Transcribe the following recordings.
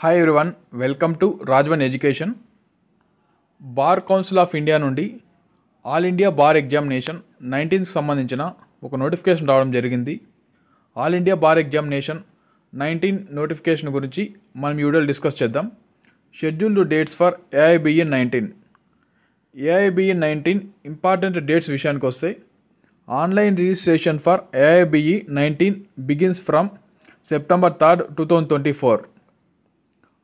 Hi everyone welcome to Rajwan education bar council of India నుండి all India bar examination నైన్టీన్కి సంబంధించిన ఒక notification రావడం జరిగింది all India bar examination nineteen notification గురించి మనం ఈ వీడియోలో డిస్కస్ చేద్దాం scheduled dates for AIBE nineteen AIBE nineteen important dates విషయానికి వస్తే online registration for AIBE nineteen begins from September third two thousand twenty four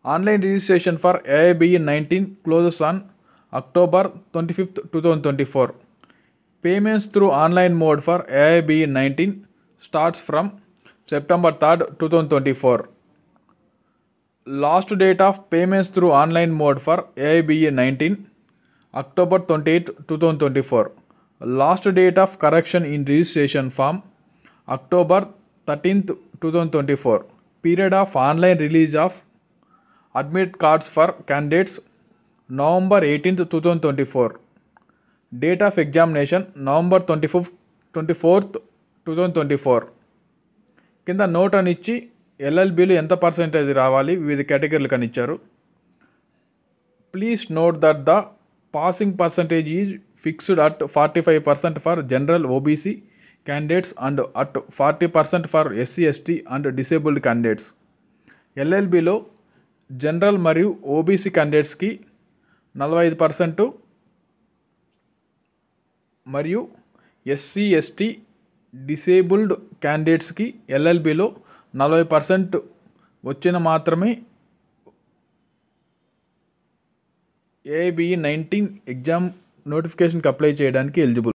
Online registration for AIBE 19 closes on October 25, 2024. Payments through online mode for AIBE 19 starts from September 3, 2024. Last date of payments through online mode for AIBE 19 October 28, 2024. Last date of correction in registration form October 13, 2024. Period of online release of admit cards for candidates November eighteenth two thousand twenty four date of examination November twenty fifth twenty fourth two thousand twenty four కింద note అని ఇచ్చి ఎల్ఎల్బీలు ఎంత percentage రావాలి వివిధ కేటగిరీలు కని ఇచ్చారు please note that the passing percentage is fixed at forty five percent for general OBC candidates and at forty percent for SC ST and disabled candidates ఎల్ఎల్బీలో జనరల్ మరియు ఓబీసీ క్యాండిడేట్స్కి నలభై ఐదు పర్సెంటు మరియు ఎస్సీ ఎస్టీ డిసేబుల్డ్ క్యాండిడేట్స్కి ఎల్ఎల్బిలో నలభై percent వచ్చిన మాత్రమే ఏబిఈ నైన్టీన్ ఎగ్జామ్ నోటిఫికేషన్కి అప్లై చేయడానికి ఎలిజిబుల్